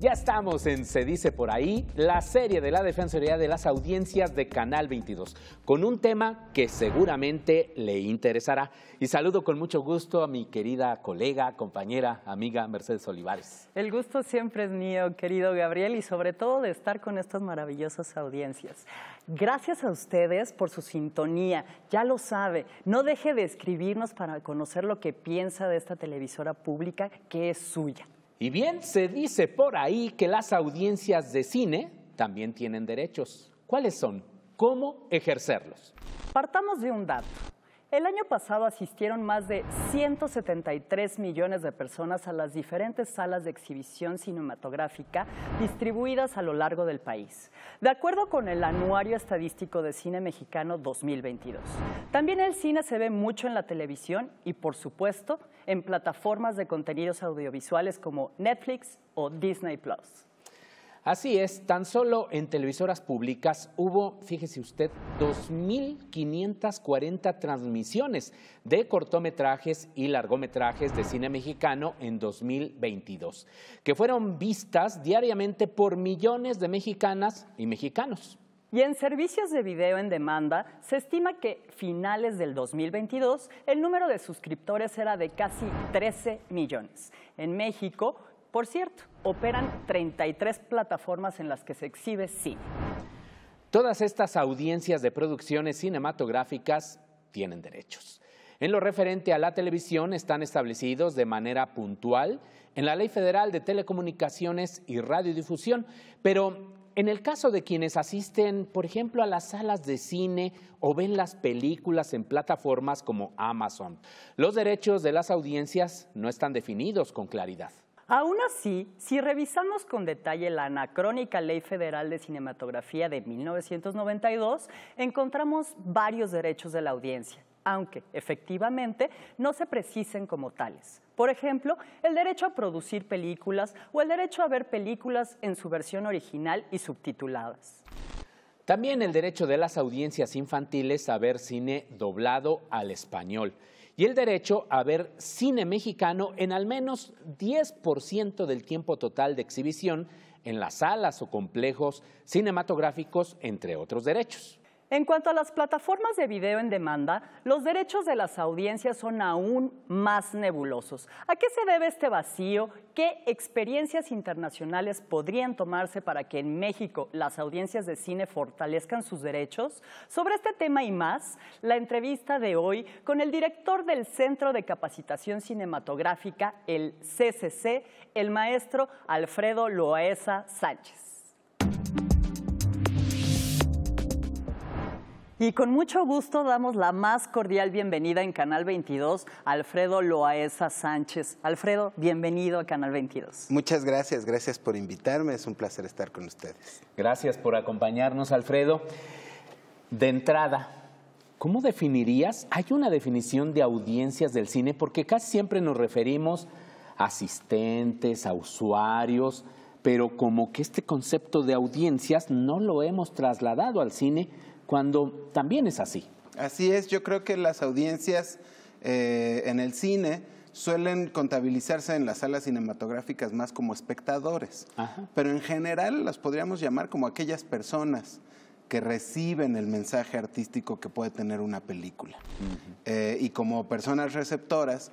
Ya estamos en Se dice por ahí, la serie de la Defensoría de las Audiencias de Canal 22, con un tema que seguramente le interesará. Y saludo con mucho gusto a mi querida colega, compañera, amiga Mercedes Olivares. El gusto siempre es mío, querido Gabriel, y sobre todo de estar con estas maravillosas audiencias. Gracias a ustedes por su sintonía, ya lo sabe, no deje de escribirnos para conocer lo que piensa de esta televisora pública que es suya. Y bien se dice por ahí que las audiencias de cine también tienen derechos. ¿Cuáles son? ¿Cómo ejercerlos? Partamos de un dato. El año pasado asistieron más de 173 millones de personas a las diferentes salas de exhibición cinematográfica distribuidas a lo largo del país, de acuerdo con el Anuario Estadístico de Cine Mexicano 2022. También el cine se ve mucho en la televisión y, por supuesto, en plataformas de contenidos audiovisuales como Netflix o Disney Plus. Así es, tan solo en televisoras públicas hubo, fíjese usted, 2.540 transmisiones de cortometrajes y largometrajes de cine mexicano en 2022, que fueron vistas diariamente por millones de mexicanas y mexicanos. Y en servicios de video en demanda, se estima que finales del 2022 el número de suscriptores era de casi 13 millones. En México, por cierto, operan 33 plataformas en las que se exhibe cine. Todas estas audiencias de producciones cinematográficas tienen derechos. En lo referente a la televisión están establecidos de manera puntual en la Ley Federal de Telecomunicaciones y Radiodifusión, pero en el caso de quienes asisten, por ejemplo, a las salas de cine o ven las películas en plataformas como Amazon, los derechos de las audiencias no están definidos con claridad. Aún así, si revisamos con detalle la anacrónica Ley Federal de Cinematografía de 1992, encontramos varios derechos de la audiencia, aunque efectivamente no se precisen como tales. Por ejemplo, el derecho a producir películas o el derecho a ver películas en su versión original y subtituladas. También el derecho de las audiencias infantiles a ver cine doblado al español y el derecho a ver cine mexicano en al menos 10% del tiempo total de exhibición en las salas o complejos cinematográficos, entre otros derechos. En cuanto a las plataformas de video en demanda, los derechos de las audiencias son aún más nebulosos. ¿A qué se debe este vacío? ¿Qué experiencias internacionales podrían tomarse para que en México las audiencias de cine fortalezcan sus derechos? Sobre este tema y más, la entrevista de hoy con el director del Centro de Capacitación Cinematográfica, el CCC, el maestro Alfredo Loaesa Sánchez. Y con mucho gusto damos la más cordial bienvenida en Canal 22 Alfredo Loaesa Sánchez. Alfredo, bienvenido a Canal 22. Muchas gracias, gracias por invitarme, es un placer estar con ustedes. Gracias por acompañarnos, Alfredo. De entrada, ¿cómo definirías? Hay una definición de audiencias del cine porque casi siempre nos referimos a asistentes, a usuarios, pero como que este concepto de audiencias no lo hemos trasladado al cine cuando también es así. Así es, yo creo que las audiencias eh, en el cine suelen contabilizarse en las salas cinematográficas más como espectadores, pero en general las podríamos llamar como aquellas personas que reciben el mensaje artístico que puede tener una película. Eh, y como personas receptoras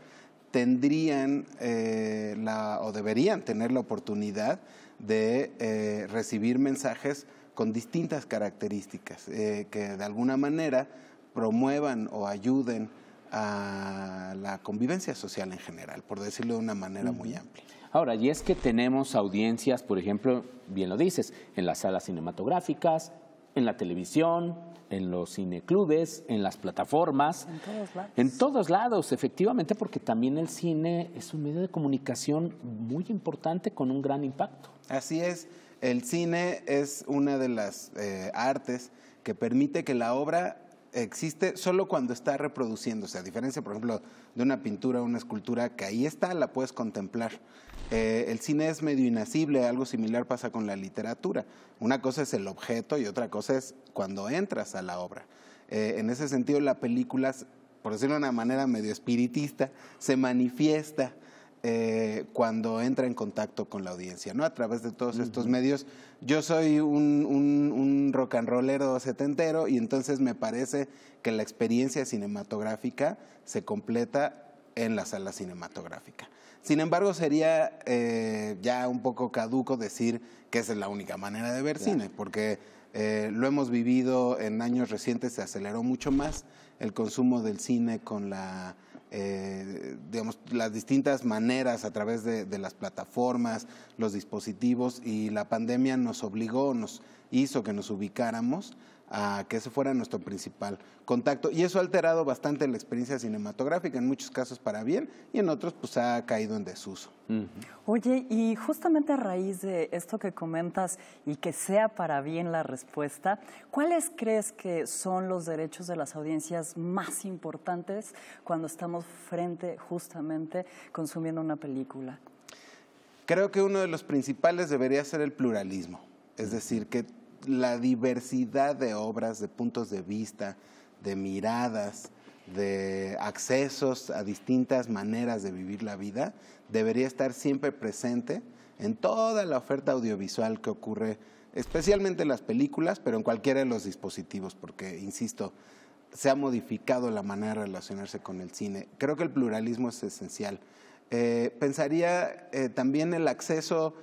tendrían eh, o deberían tener la oportunidad de recibir mensajes con distintas características eh, que de alguna manera promuevan o ayuden a la convivencia social en general, por decirlo de una manera muy amplia. Ahora, y es que tenemos audiencias, por ejemplo, bien lo dices, en las salas cinematográficas, en la televisión, en los cineclubes, en las plataformas. En todos lados. En todos lados, efectivamente, porque también el cine es un medio de comunicación muy importante con un gran impacto. Así es. El cine es una de las eh, artes que permite que la obra existe solo cuando está reproduciéndose, a diferencia, por ejemplo, de una pintura, o una escultura, que ahí está, la puedes contemplar. Eh, el cine es medio inacible. algo similar pasa con la literatura. Una cosa es el objeto y otra cosa es cuando entras a la obra. Eh, en ese sentido, la película, por decirlo de una manera medio espiritista, se manifiesta eh, cuando entra en contacto con la audiencia, ¿no? A través de todos estos medios. Yo soy un, rock and rollero setentero y entonces me parece que la experiencia cinematográfica se completa en la sala cinematográfica. Sin embargo, sería eh, ya un poco caduco decir que esa es la única manera de ver cine, porque eh, lo hemos vivido en años recientes, se aceleró mucho más el consumo del cine con la eh, digamos, las distintas maneras a través de, las plataformas, los dispositivos y la pandemia nos obligó, nos hizo que nos ubicáramos a que ese fuera nuestro principal contacto. Y eso ha alterado bastante la experiencia cinematográfica, en muchos casos para bien y en otros pues ha caído en desuso. Oye, y justamente a raíz de esto que comentas y que sea para bien la respuesta, ¿cuáles crees que son los derechos de las audiencias más importantes cuando estamos frente justamente consumiendo una película? Creo que uno de los principales debería ser el pluralismo, es decir, que la diversidad de obras, de puntos de vista, de miradas, de accesos a distintas maneras de vivir la vida, debería estar siempre presente en toda la oferta audiovisual que ocurre, especialmente en las películas, pero en cualquiera de los dispositivos, porque, insisto, se ha modificado la manera de relacionarse con el cine. Creo que el pluralismo es esencial. Eh, pensaría eh, también el acceso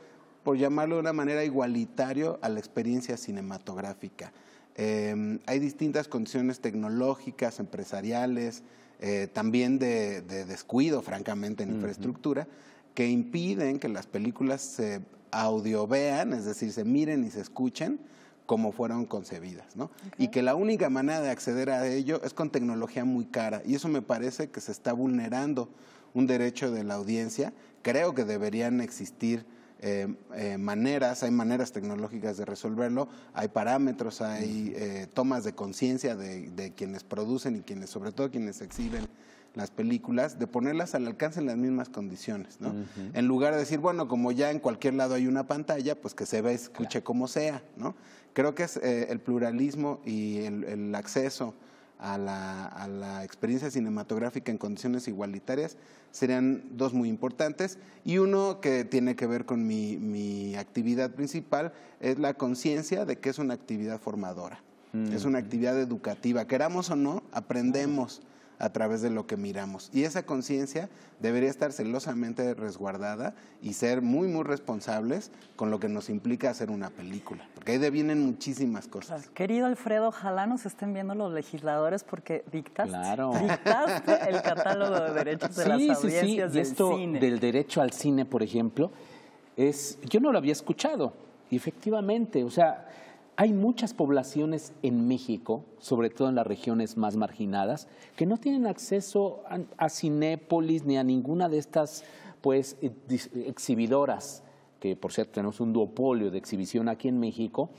por llamarlo de una manera igualitario a la experiencia cinematográfica. Em, hay distintas condiciones tecnológicas, empresariales, eh, también de, descuido, francamente, en infraestructura, que impiden que las películas se audiovean, es decir, se miren y se escuchen como fueron concebidas, ¿no? Y que la única manera de acceder a ello es con tecnología muy cara. Y eso me parece que se está vulnerando un derecho de la audiencia. Creo que deberían existir eh, eh, maneras, hay maneras tecnológicas de resolverlo, hay parámetros, hay eh, tomas de conciencia de, quienes producen y quienes, sobre todo quienes exhiben las películas, de ponerlas al alcance en las mismas condiciones, ¿no? En lugar de decir, bueno, como ya en cualquier lado hay una pantalla, pues que se ve, escuche como sea, ¿no? Creo que es eh, el pluralismo y el acceso a la, experiencia cinematográfica en condiciones igualitarias serían dos muy importantes y uno que tiene que ver con mi, actividad principal es la conciencia de que es una actividad formadora, mm. es una actividad educativa, queramos o no, aprendemos a través de lo que miramos. Y esa conciencia debería estar celosamente resguardada y ser muy, muy responsables con lo que nos implica hacer una película, porque ahí devienen muchísimas cosas. Querido Alfredo, ojalá nos estén viendo los legisladores porque dictaste, el catálogo de derechos de las audiencias sí, sí. Del esto Del derecho al cine, por ejemplo, es yo no lo había escuchado, efectivamente, o sea hay muchas poblaciones en México, sobre todo en las regiones más marginadas, que no tienen acceso a, Cinépolis ni a ninguna de estas pues, eh, exhibidoras, que por cierto tenemos un duopolio de exhibición aquí en México.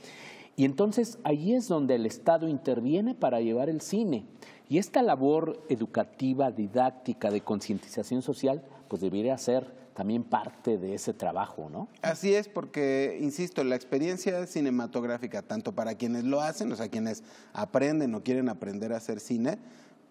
Y entonces ahí es donde el Estado interviene para llevar el cine. Y esta labor educativa, didáctica, de concientización social, pues debería ser también parte de ese trabajo, ¿no? Así es, porque, insisto, la experiencia cinematográfica, tanto para quienes lo hacen, o sea, quienes aprenden o quieren aprender a hacer cine,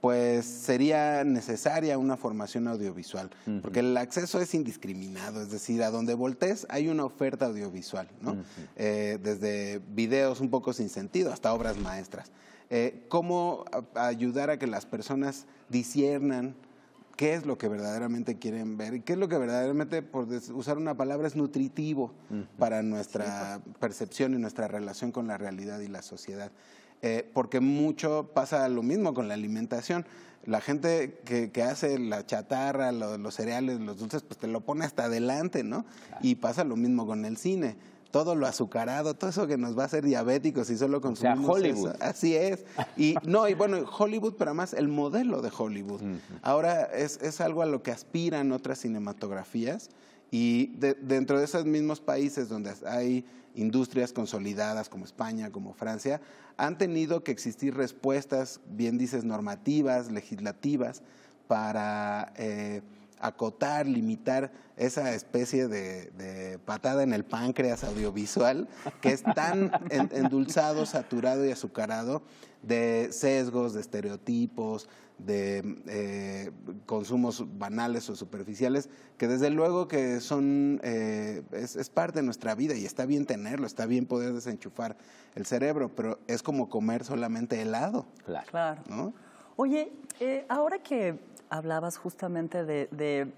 pues sería necesaria una formación audiovisual, porque el acceso es indiscriminado, es decir, a donde voltees hay una oferta audiovisual, ¿no? Eh, desde videos un poco sin sentido hasta obras maestras. Eh, ¿Cómo ayudar a que las personas disiernan qué es lo que verdaderamente quieren ver y qué es lo que verdaderamente, por usar una palabra, es nutritivo para nuestra percepción y nuestra relación con la realidad y la sociedad. Eh, porque mucho pasa lo mismo con la alimentación. La gente que, hace la chatarra, los cereales, los dulces, pues te lo pone hasta adelante, ¿no? Y pasa lo mismo con el cine todo lo azucarado, todo eso que nos va a hacer diabéticos si solo consumimos Hollywood. Así es. Y no, y bueno, Hollywood, pero más el modelo de Hollywood. Ahora es, es, algo a lo que aspiran otras cinematografías y dentro de esos mismos países donde hay industrias consolidadas como España, como Francia, han tenido que existir respuestas, bien dices, normativas, legislativas, para... Eh, acotar, limitar esa especie de, patada en el páncreas audiovisual que es tan endulzado, saturado y azucarado de sesgos, de estereotipos, de eh, consumos banales o superficiales, que desde luego que son, eh, es, parte de nuestra vida y está bien tenerlo, está bien poder desenchufar el cerebro, pero es como comer solamente helado. Claro. Oye, eh, ahora que hablabas justamente de,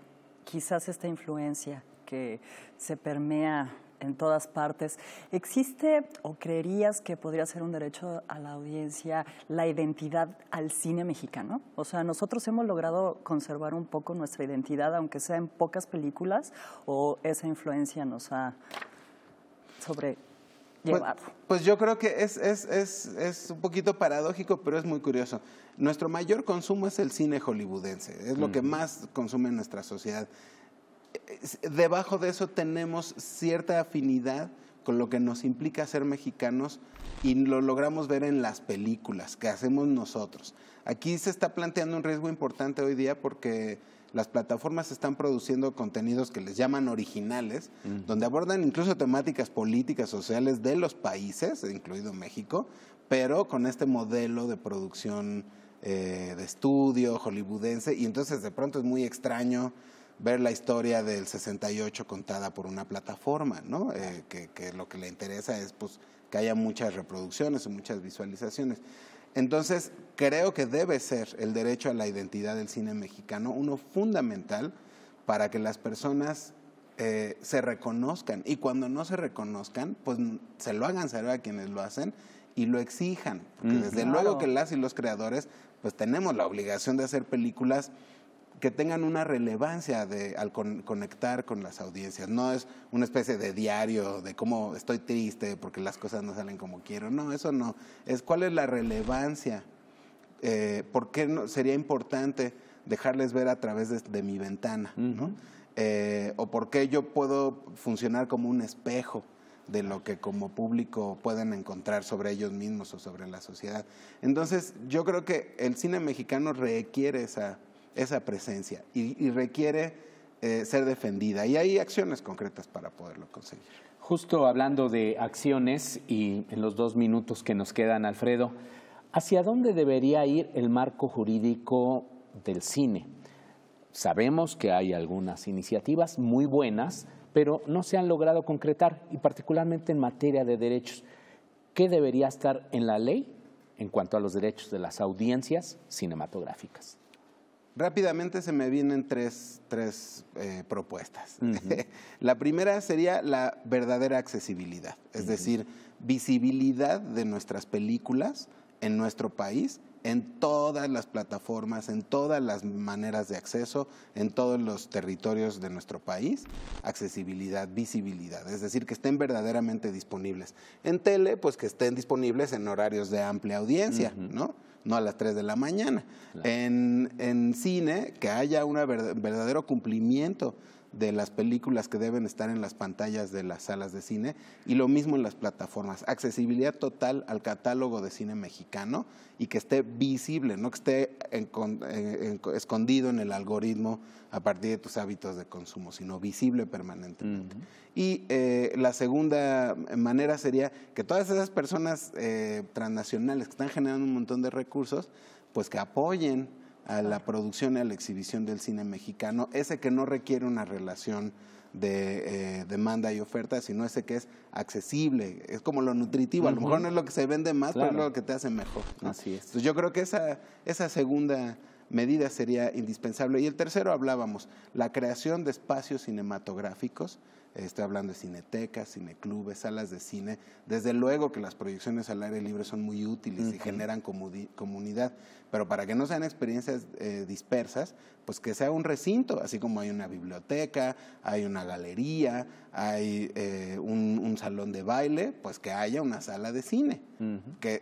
quizás esta influencia que se permea en todas partes. ¿Existe o creerías que podría ser un derecho a la audiencia la identidad al cine mexicano? O sea, nosotros hemos logrado conservar un poco nuestra identidad, aunque sea en pocas películas, o esa influencia nos ha sobre pues, pues, yo creo que es, un poquito paradójico, pero es muy curioso. Nuestro mayor consumo es el cine hollywoodense, es lo que más consume nuestra sociedad. Debajo de eso tenemos cierta afinidad con lo que nos implica ser mexicanos y lo logramos ver en las películas que hacemos nosotros. Aquí se está planteando un riesgo importante hoy día porque las plataformas están produciendo contenidos que les llaman originales, mm. donde abordan incluso temáticas políticas, sociales de los países, incluido México, pero con este modelo de producción eh, de estudio hollywoodense. Y entonces de pronto es muy extraño ver la historia del 68 contada por una plataforma, ¿no? Eh, que, lo que le interesa es pues, que haya muchas reproducciones y muchas visualizaciones. Entonces, creo que debe ser el derecho a la identidad del cine mexicano uno fundamental para que las personas eh, se reconozcan y cuando no se reconozcan, pues se lo hagan saber a quienes lo hacen y lo exijan. Porque desde luego que las y los creadores, pues tenemos la obligación de hacer películas que tengan una relevancia al conectar con las audiencias. No es una especie de diario de cómo estoy triste porque las cosas no salen como quiero. No, eso no. Es cuál es la relevancia. Eh, ¿Por qué sería importante dejarles ver a través de, mi ventana? Eh, ¿O por qué yo puedo funcionar como un espejo? de lo que como público pueden encontrar sobre ellos mismos o sobre la sociedad. Entonces, yo creo que el cine mexicano requiere esa, esa presencia y, requiere eh, ser defendida. Y hay acciones concretas para poderlo conseguir. Justo hablando de acciones y en los dos minutos que nos quedan, Alfredo, ¿hacia dónde debería ir el marco jurídico del cine? Sabemos que hay algunas iniciativas muy buenas, pero no se han logrado concretar, y particularmente en materia de derechos. ¿Qué debería estar en la ley en cuanto a los derechos de las audiencias cinematográficas? Rápidamente se me vienen tres, tres eh, propuestas. la primera sería la verdadera accesibilidad, es decir, visibilidad de nuestras películas en nuestro país, en todas las plataformas, en todas las maneras de acceso, en todos los territorios de nuestro país. Accesibilidad, visibilidad, es decir, que estén verdaderamente disponibles. En tele, pues que estén disponibles en horarios de amplia audiencia, ¿no? no a las 3 de la mañana. En, en, cine, que haya un verdadero cumplimiento de las películas que deben estar en las pantallas de las salas de cine y lo mismo en las plataformas. Accesibilidad total al catálogo de cine mexicano y que esté visible, no que esté eh, escondido en el algoritmo a partir de tus hábitos de consumo, sino visible permanentemente. Y eh, la segunda manera sería que todas esas personas eh, transnacionales que están generando un montón de recursos, pues que apoyen a la producción y a la exhibición del cine mexicano, ese que no requiere una relación de eh, demanda y oferta, sino ese que es accesible, es como lo nutritivo, a lo mejor no es lo que se vende más, pero es lo que te hace mejor. Así es. yo creo que esa, esa segunda medida sería indispensable. Y el tercero hablábamos, la creación de espacios cinematográficos estoy hablando de cinetecas, cineclubes, salas de cine. Desde luego que las proyecciones al aire libre son muy útiles y generan comunidad, pero para que no sean experiencias eh, dispersas, pues que sea un recinto, así como hay una biblioteca, hay una galería, hay eh, un, salón de baile, pues que haya una sala de cine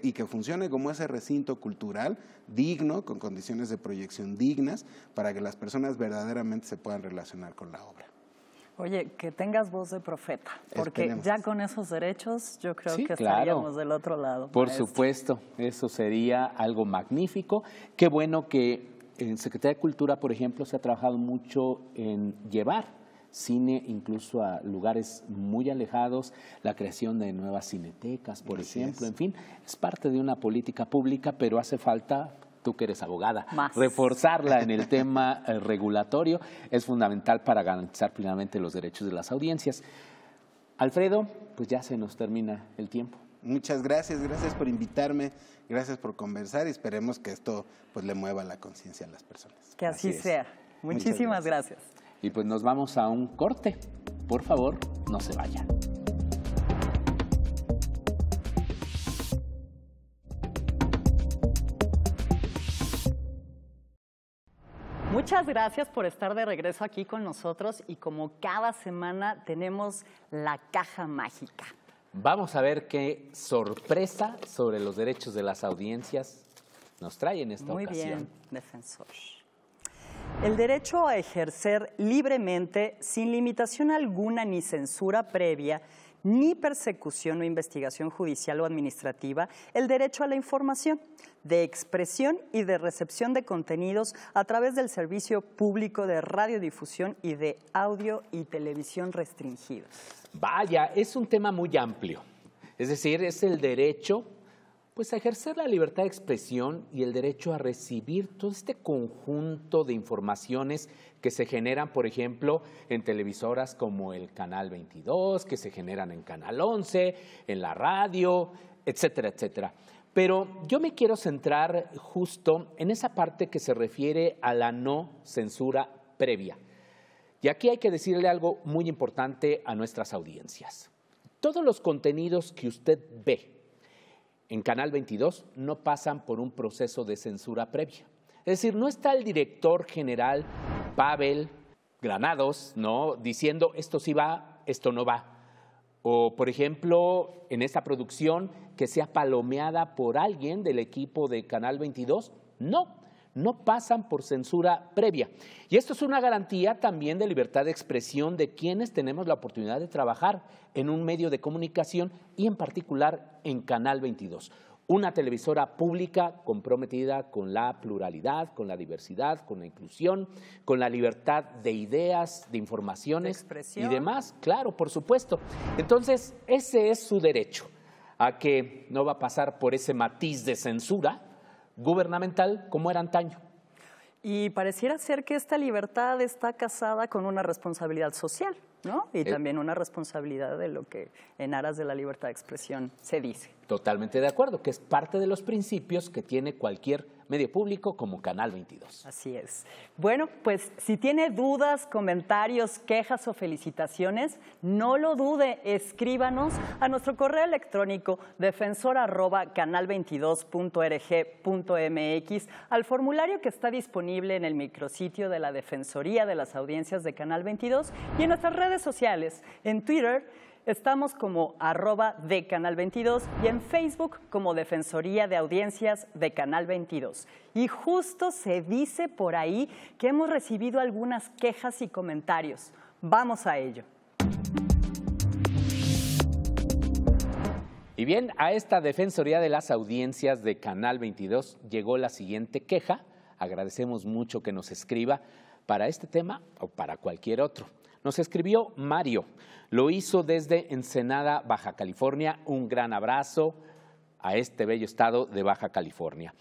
y que funcione como ese recinto cultural digno, con condiciones de proyección dignas, para que las personas verdaderamente se puedan relacionar con la obra. Oye, que tengas voz de profeta, porque ya con esos derechos yo creo que estaríamos del otro lado. Por supuesto, eso sería algo magnífico. Qué bueno que en Secretaría de Cultura, por ejemplo, se ha trabajado mucho en llevar cine incluso a lugares muy alejados, la creación de nuevas cinetecas, por ejemplo, en fin, es parte de una política pública, pero hace falta tú que eres abogada, reforzarla en el tema eh, regulatorio es fundamental para garantizar plenamente los derechos de las audiencias. Alfredo, pues ya se nos termina el tiempo. Muchas gracias, gracias por invitarme, gracias por conversar y esperemos que esto pues le mueva la conciencia a las personas. Que así, sea. Muchísimas gracias. Y pues nos vamos a un corte. Por favor, no se vayan. Muchas gracias por estar de regreso aquí con nosotros y como cada semana tenemos la caja mágica. Vamos a ver qué sorpresa sobre los derechos de las audiencias nos trae en esta ocasión. Muy bien, defensor. El derecho a ejercer libremente, sin limitación alguna ni censura previa, ni persecución o investigación judicial o administrativa, el derecho a la información, de expresión y de recepción de contenidos a través del Servicio Público de Radiodifusión y de Audio y Televisión Restringidos. Vaya, es un tema muy amplio. Es decir, es el derecho pues a ejercer la libertad de expresión y el derecho a recibir todo este conjunto de informaciones que se generan, por ejemplo, en televisoras como el Canal 22, que se generan en Canal 11, en la radio, etcétera, etcétera. Pero yo me quiero centrar justo en esa parte que se refiere a la no censura previa. Y aquí hay que decirle algo muy importante a nuestras audiencias. Todos los contenidos que usted ve en Canal 22 no pasan por un proceso de censura previa. Es decir, no está el director general Pavel Granados, ¿no? Diciendo esto sí va, esto no va. O, por ejemplo, en esta producción que sea palomeada por alguien del equipo de Canal 22, no, no pasan por censura previa. Y esto es una garantía también de libertad de expresión de quienes tenemos la oportunidad de trabajar en un medio de comunicación y en particular en Canal 22. Una televisora pública comprometida con la pluralidad, con la diversidad, con la inclusión, con la libertad de ideas, de informaciones y demás. Claro, por supuesto. Entonces, ese es su derecho a que no va a pasar por ese matiz de censura gubernamental como era antaño. Y pareciera ser que esta libertad está casada con una responsabilidad social, ¿no? Y eh. también una responsabilidad de lo que en aras de la libertad de expresión se dice. Totalmente de acuerdo, que es parte de los principios que tiene cualquier medio público como Canal 22. Así es. Bueno, pues si tiene dudas, comentarios, quejas o felicitaciones, no lo dude, escríbanos a nuestro correo electrónico defensor@canal22.org.mx al formulario que está disponible en el micrositio de la Defensoría de las Audiencias de Canal 22 y en nuestras redes sociales, en Twitter Estamos como arroba de Canal 22 y en Facebook como Defensoría de Audiencias de Canal 22. Y justo se dice por ahí que hemos recibido algunas quejas y comentarios. Vamos a ello. Y bien, a esta Defensoría de las Audiencias de Canal 22 llegó la siguiente queja. Agradecemos mucho que nos escriba para este tema o para cualquier otro. Nos escribió Mario. Lo hizo desde Ensenada, Baja California. Un gran abrazo a este bello estado de Baja California.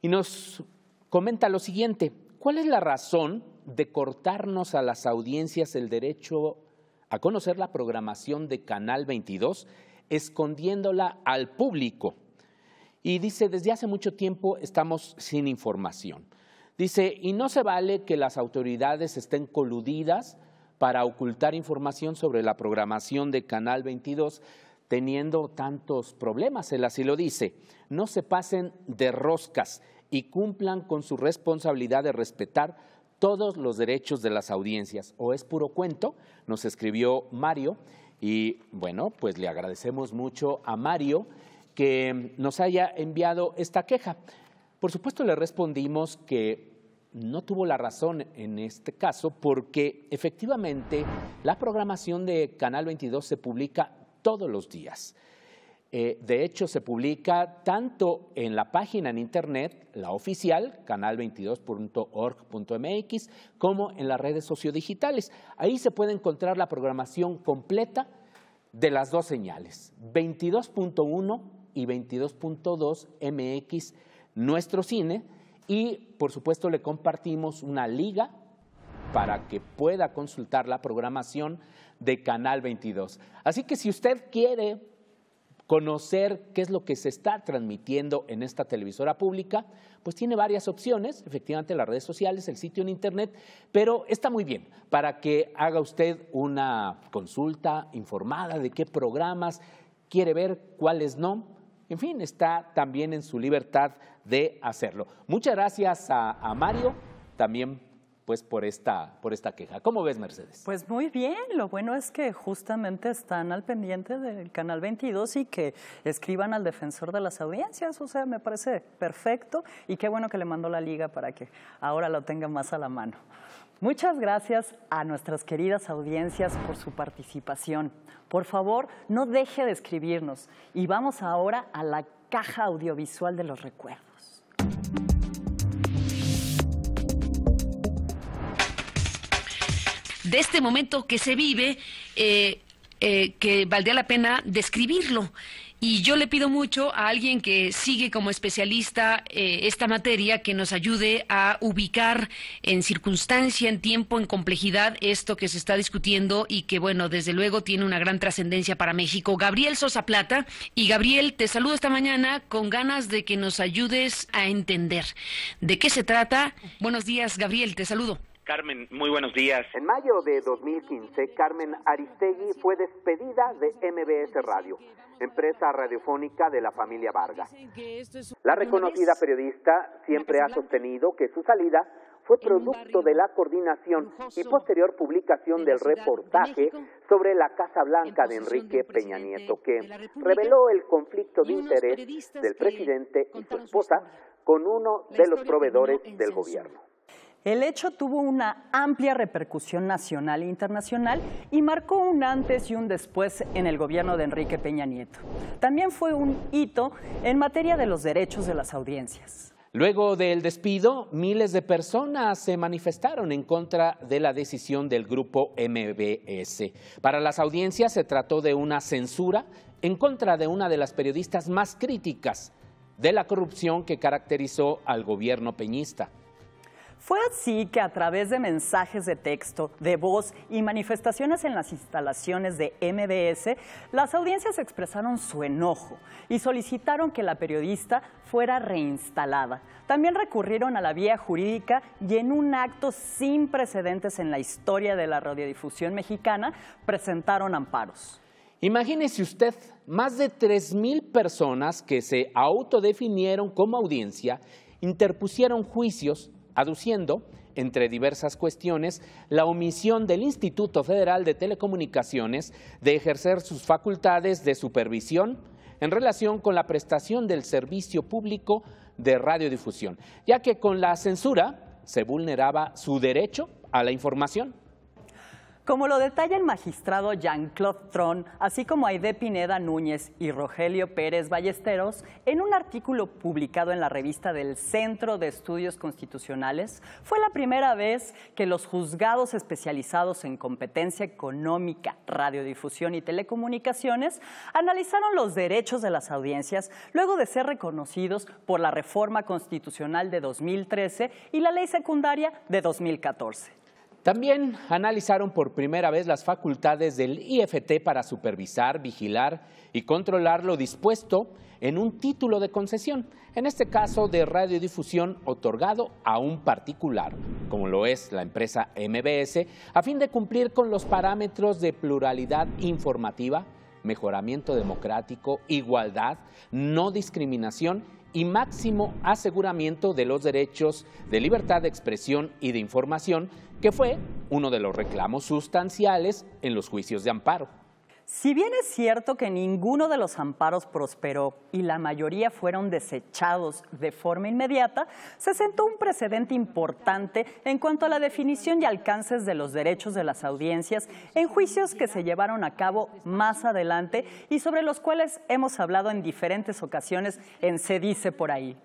Y nos comenta lo siguiente. ¿Cuál es la razón de cortarnos a las audiencias el derecho a conocer la programación de Canal 22, escondiéndola al público? Y dice, desde hace mucho tiempo estamos sin información. Dice, y no se vale que las autoridades estén coludidas para ocultar información sobre la programación de Canal 22 teniendo tantos problemas, él así lo dice. No se pasen de roscas y cumplan con su responsabilidad de respetar todos los derechos de las audiencias. ¿O es puro cuento? Nos escribió Mario y bueno, pues le agradecemos mucho a Mario que nos haya enviado esta queja. Por supuesto le respondimos que no tuvo la razón en este caso porque efectivamente la programación de Canal 22 se publica todos los días. Eh, de hecho, se publica tanto en la página en internet, la oficial, canal22.org.mx, como en las redes sociodigitales. Ahí se puede encontrar la programación completa de las dos señales, 22.1 y 22.2 MX, nuestro cine, y por supuesto le compartimos una liga para que pueda consultar la programación de Canal 22. Así que si usted quiere conocer qué es lo que se está transmitiendo en esta televisora pública, pues tiene varias opciones, efectivamente las redes sociales, el sitio en internet, pero está muy bien para que haga usted una consulta informada de qué programas quiere ver, cuáles no en fin, está también en su libertad de hacerlo. Muchas gracias a, Mario también pues por esta, por esta queja. ¿Cómo ves, Mercedes? Pues muy bien, lo bueno es que justamente están al pendiente del Canal 22 y que escriban al defensor de las audiencias, o sea, me parece perfecto y qué bueno que le mandó la liga para que ahora lo tenga más a la mano. Muchas gracias a nuestras queridas audiencias por su participación. Por favor, no deje de escribirnos y vamos ahora a la caja audiovisual de los recuerdos. de este momento que se vive, eh, eh, que valdría la pena describirlo. Y yo le pido mucho a alguien que sigue como especialista eh, esta materia que nos ayude a ubicar en circunstancia, en tiempo, en complejidad esto que se está discutiendo y que, bueno, desde luego tiene una gran trascendencia para México. Gabriel Sosa Plata. Y Gabriel, te saludo esta mañana con ganas de que nos ayudes a entender de qué se trata. Buenos días, Gabriel, te saludo. Carmen, muy buenos días. En mayo de 2015, Carmen Aristegui fue despedida de MBS Radio, empresa radiofónica de la familia Vargas. La reconocida periodista siempre ha sostenido que su salida fue producto de la coordinación y posterior publicación del reportaje sobre la Casa Blanca de Enrique Peña Nieto, que reveló el conflicto de interés del presidente y su esposa con uno de los proveedores del gobierno. El hecho tuvo una amplia repercusión nacional e internacional y marcó un antes y un después en el gobierno de Enrique Peña Nieto. También fue un hito en materia de los derechos de las audiencias. Luego del despido, miles de personas se manifestaron en contra de la decisión del grupo MBS. Para las audiencias se trató de una censura en contra de una de las periodistas más críticas de la corrupción que caracterizó al gobierno peñista. Fue así que a través de mensajes de texto, de voz y manifestaciones en las instalaciones de MBS, las audiencias expresaron su enojo y solicitaron que la periodista fuera reinstalada. También recurrieron a la vía jurídica y en un acto sin precedentes en la historia de la radiodifusión mexicana, presentaron amparos. Imagínese usted, más de 3.000 personas que se autodefinieron como audiencia interpusieron juicios aduciendo, entre diversas cuestiones, la omisión del Instituto Federal de Telecomunicaciones de ejercer sus facultades de supervisión en relación con la prestación del servicio público de radiodifusión, ya que con la censura se vulneraba su derecho a la información. Como lo detalla el magistrado Jean-Claude Tron, así como Aide Pineda Núñez y Rogelio Pérez Ballesteros, en un artículo publicado en la revista del Centro de Estudios Constitucionales, fue la primera vez que los juzgados especializados en competencia económica, radiodifusión y telecomunicaciones analizaron los derechos de las audiencias luego de ser reconocidos por la reforma constitucional de 2013 y la ley secundaria de 2014. También analizaron por primera vez las facultades del IFT para supervisar, vigilar y controlar lo dispuesto en un título de concesión, en este caso de radiodifusión otorgado a un particular, como lo es la empresa MBS, a fin de cumplir con los parámetros de pluralidad informativa, mejoramiento democrático, igualdad, no discriminación y máximo aseguramiento de los derechos de libertad de expresión y de información que fue uno de los reclamos sustanciales en los juicios de amparo. Si bien es cierto que ninguno de los amparos prosperó y la mayoría fueron desechados de forma inmediata, se sentó un precedente importante en cuanto a la definición y alcances de los derechos de las audiencias en juicios que se llevaron a cabo más adelante y sobre los cuales hemos hablado en diferentes ocasiones en Se dice por ahí.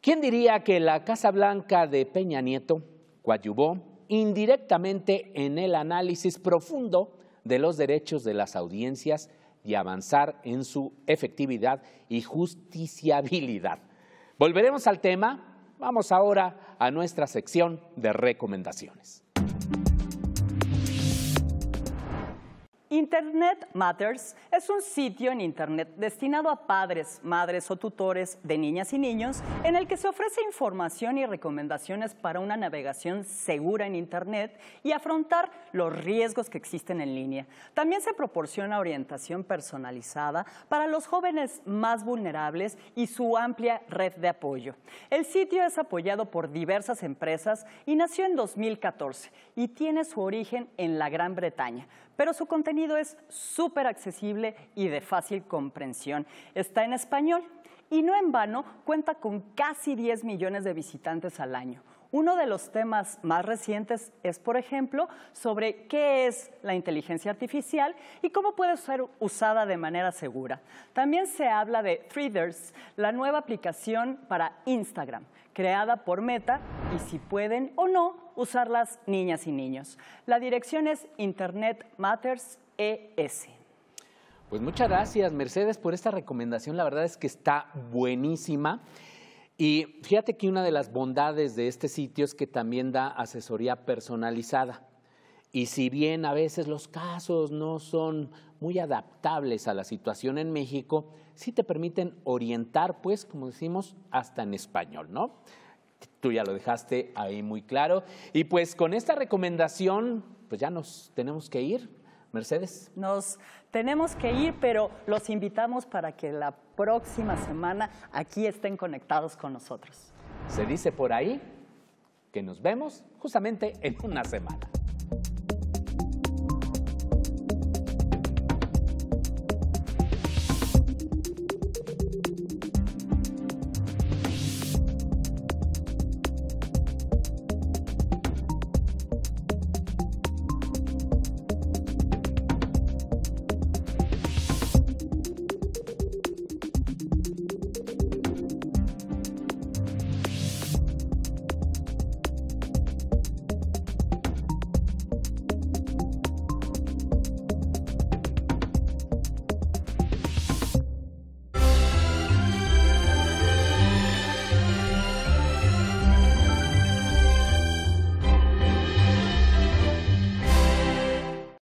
¿Quién diría que la Casa Blanca de Peña Nieto coadyuvó indirectamente en el análisis profundo de los derechos de las audiencias y avanzar en su efectividad y justiciabilidad. Volveremos al tema. Vamos ahora a nuestra sección de recomendaciones. Internet Matters es un sitio en Internet destinado a padres, madres o tutores de niñas y niños en el que se ofrece información y recomendaciones para una navegación segura en Internet y afrontar los riesgos que existen en línea. También se proporciona orientación personalizada para los jóvenes más vulnerables y su amplia red de apoyo. El sitio es apoyado por diversas empresas y nació en 2014 y tiene su origen en la Gran Bretaña pero su contenido es súper accesible y de fácil comprensión. Está en español y no en vano cuenta con casi 10 millones de visitantes al año uno de los temas más recientes es, por ejemplo, sobre qué es la inteligencia artificial y cómo puede ser usada de manera segura. También se habla de Threaders, la nueva aplicación para Instagram, creada por Meta y si pueden o no usarlas niñas y niños. La dirección es Internet Matters ES. Pues muchas gracias, Mercedes, por esta recomendación. La verdad es que está buenísima. Y fíjate que una de las bondades de este sitio es que también da asesoría personalizada. Y si bien a veces los casos no son muy adaptables a la situación en México, sí te permiten orientar, pues, como decimos, hasta en español, ¿no? Tú ya lo dejaste ahí muy claro. Y pues con esta recomendación, pues ya nos tenemos que ir. Mercedes. Nos tenemos que ir, pero los invitamos para que la próxima semana aquí estén conectados con nosotros. Se dice por ahí que nos vemos justamente en una semana.